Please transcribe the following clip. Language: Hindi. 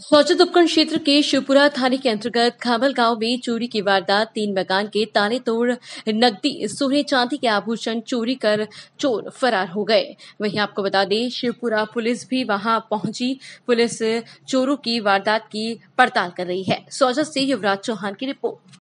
सौचत उपकरण क्षेत्र के शिवपुरा थाने के अंतर्गत खामल गांव में चोरी की वारदात तीन मकान के ताले तोड़ नकदी सोने चांदी के आभूषण चोरी कर चोर फरार हो गए वहीं आपको बता दें शिवपुरा पुलिस भी वहां पहुंची पुलिस चोरों की वारदात की पड़ताल कर रही है सौजत से युवराज चौहान की रिपोर्ट